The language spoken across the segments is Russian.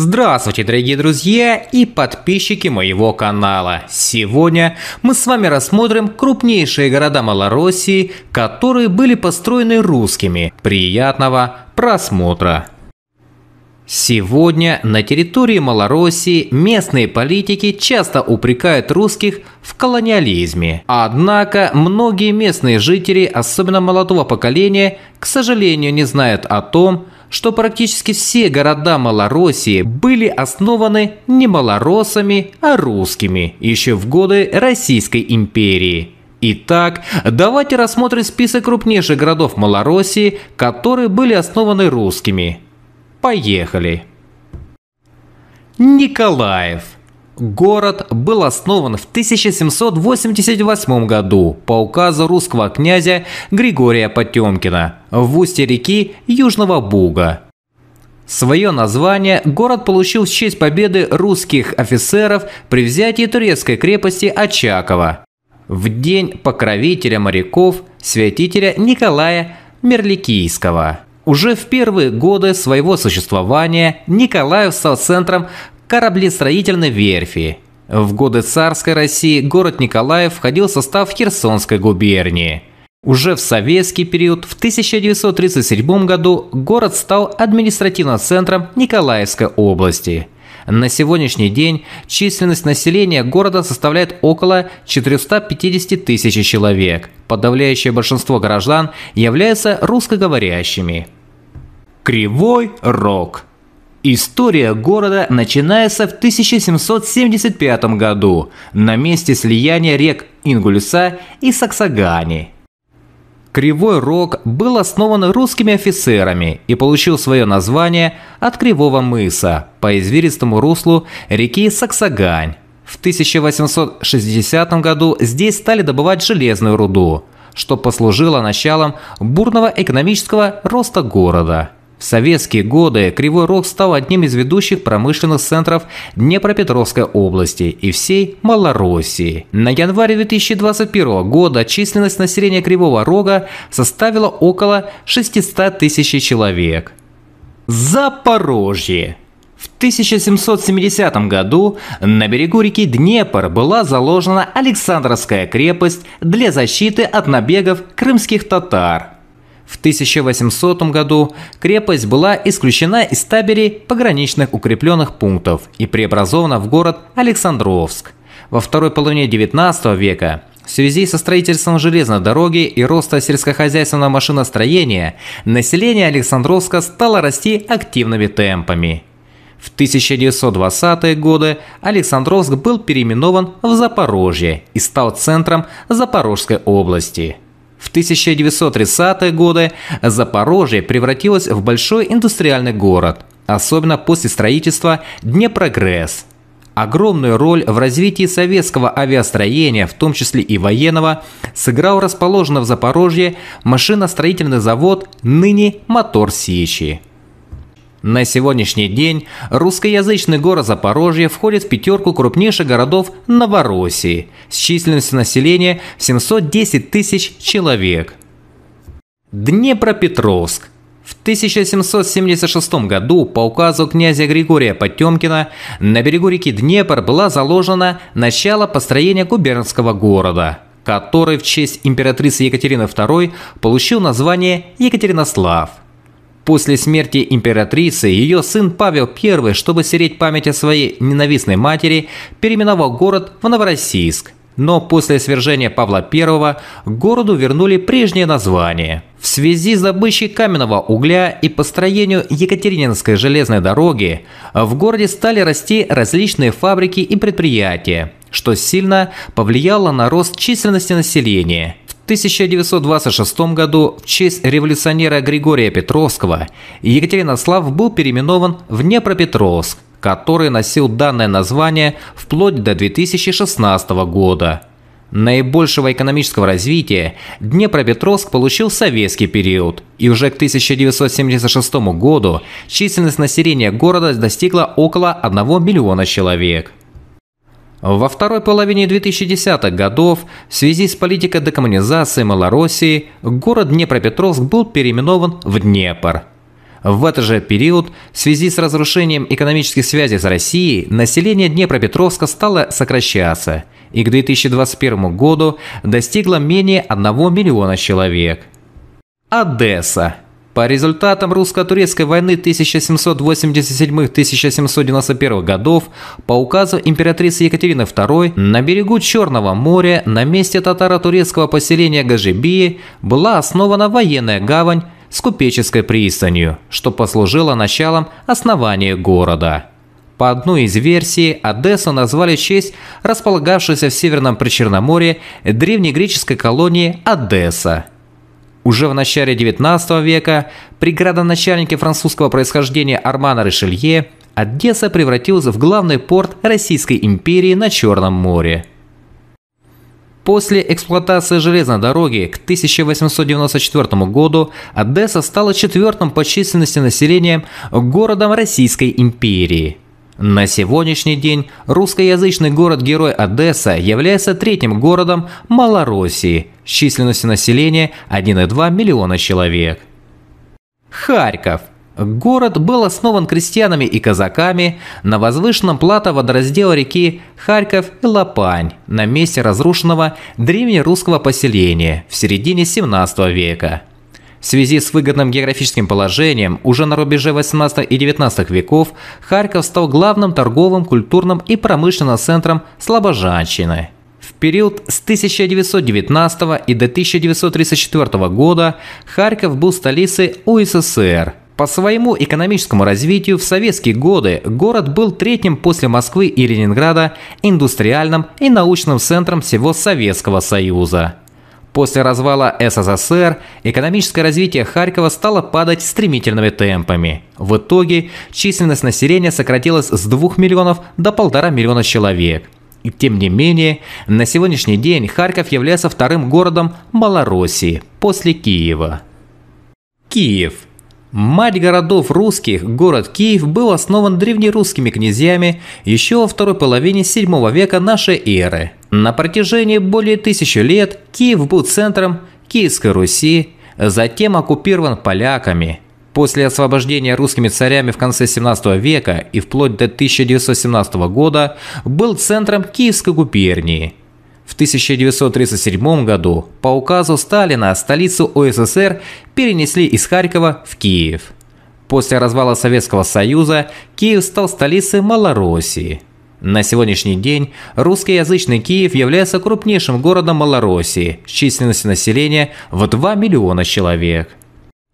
Здравствуйте, дорогие друзья и подписчики моего канала. Сегодня мы с вами рассмотрим крупнейшие города Малороссии, которые были построены русскими. Приятного просмотра! Сегодня на территории Малороссии местные политики часто упрекают русских в колониализме. Однако многие местные жители, особенно молодого поколения, к сожалению не знают о том, что что практически все города Малороссии были основаны не малоросами, а русскими еще в годы Российской империи. Итак, давайте рассмотрим список крупнейших городов Малороссии, которые были основаны русскими. Поехали! Николаев – Город был основан в 1788 году по указу русского князя Григория Потемкина в устье реки Южного Буга. Свое название город получил в честь победы русских офицеров при взятии турецкой крепости Очакова в день покровителя моряков, святителя Николая Мерликийского. Уже в первые годы своего существования Николаев стал центром кораблестроительной верфи. В годы царской России город Николаев входил в состав Херсонской губернии. Уже в советский период в 1937 году город стал административным центром Николаевской области. На сегодняшний день численность населения города составляет около 450 тысяч человек. Подавляющее большинство граждан являются русскоговорящими. Кривой Рог – История города начинается в 1775 году на месте слияния рек Ингульса и Саксагани. Кривой Рог был основан русскими офицерами и получил свое название от Кривого мыса по извилистому руслу реки Саксагань. В 1860 году здесь стали добывать железную руду, что послужило началом бурного экономического роста города – в советские годы Кривой Рог стал одним из ведущих промышленных центров Днепропетровской области и всей Малороссии. На январе 2021 года численность населения Кривого Рога составила около 600 тысяч человек. Запорожье! В 1770 году на берегу реки Днепр была заложена Александровская крепость для защиты от набегов крымских татар – в 1800 году крепость была исключена из табелей пограничных укрепленных пунктов и преобразована в город Александровск. Во второй половине 19 века в связи со строительством железной дороги и роста сельскохозяйственного машиностроения население Александровска стало расти активными темпами. В 1920-е годы Александровск был переименован в Запорожье и стал центром Запорожской области – в 1930-е годы Запорожье превратилось в большой индустриальный город, особенно после строительства Днепрогресс. Огромную роль в развитии советского авиастроения, в том числе и военного, сыграл расположенный в Запорожье машиностроительный завод, ныне «Мотор Сечи». На сегодняшний день русскоязычный город Запорожье входит в пятерку крупнейших городов Новороссии с численностью населения 710 тысяч человек. Днепропетровск. В 1776 году по указу князя Григория Потемкина на берегу реки Днепр была заложена начало построения губернского города, который в честь императрицы Екатерины II получил название Екатеринослав – После смерти императрицы ее сын Павел I, чтобы стереть память о своей ненавистной матери, переименовал город в Новороссийск. Но после свержения Павла I городу вернули прежнее название. В связи с добычей каменного угля и построению Екатерининской железной дороги в городе стали расти различные фабрики и предприятия, что сильно повлияло на рост численности населения. 1926 году в честь революционера Григория Петровского Екатеринослав был переименован в Днепропетровск, который носил данное название вплоть до 2016 года. Наибольшего экономического развития Днепропетровск получил в советский период, и уже к 1976 году численность населения города достигла около 1 миллиона человек. Во второй половине 2010-х годов в связи с политикой декоммунизации Малороссии город Днепропетровск был переименован в Днепр. В этот же период, в связи с разрушением экономических связей с Россией, население Днепропетровска стало сокращаться и к 2021 году достигло менее 1 миллиона человек. Одесса по результатам русско-турецкой войны 1787-1791 годов по указу императрицы Екатерины II на берегу Черного моря на месте татаро-турецкого поселения Гажибии была основана военная гавань с купеческой пристанью, что послужило началом основания города. По одной из версий, Одессу назвали в честь располагавшейся в Северном Причерноморье древнегреческой колонии Одесса – уже в начале 19 века при градоначальнике французского происхождения Армана Ришелье Одесса превратилась в главный порт Российской империи на Черном море. После эксплуатации железной дороги к 1894 году Одесса стала четвертым по численности населения городом Российской империи – на сегодняшний день русскоязычный город-герой Одесса является третьим городом Малороссии с численностью населения 1,2 миллиона человек. Харьков. Город был основан крестьянами и казаками на возвышенном плато водораздела реки Харьков и Лопань на месте разрушенного древнерусского поселения в середине 17 века. В связи с выгодным географическим положением уже на рубеже 18 и 19 веков Харьков стал главным торговым, культурным и промышленным центром Слобожанщины. В период с 1919 и до 1934 года Харьков был столицей УССР. По своему экономическому развитию в советские годы город был третьим после Москвы и Ленинграда индустриальным и научным центром всего Советского Союза. После развала СССР экономическое развитие Харькова стало падать стремительными темпами. В итоге численность населения сократилась с 2 миллионов до 1,5 миллиона человек. И тем не менее, на сегодняшний день Харьков является вторым городом Малороссии после Киева. Киев – Мать городов русских, город Киев, был основан древнерусскими князьями еще во второй половине 7 века нашей эры. На протяжении более тысячи лет Киев был центром Киевской Руси, затем оккупирован поляками. После освобождения русскими царями в конце 17 века и вплоть до 1917 года был центром Киевской губернии – в 1937 году по указу Сталина столицу УССР перенесли из Харькова в Киев. После развала Советского Союза Киев стал столицей Малороссии. На сегодняшний день русскоязычный Киев является крупнейшим городом Малороссии с численностью населения в 2 миллиона человек.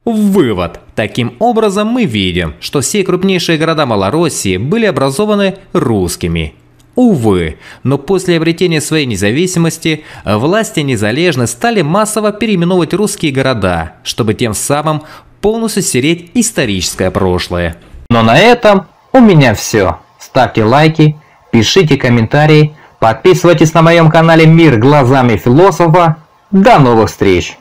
Вывод. Таким образом мы видим, что все крупнейшие города Малороссии были образованы русскими Увы, но после обретения своей независимости э, власти незалежно стали массово переименовывать русские города, чтобы тем самым полностью стереть историческое прошлое. Но на этом у меня все. Ставьте лайки, пишите комментарии, подписывайтесь на моем канале «Мир глазами философа». До новых встреч!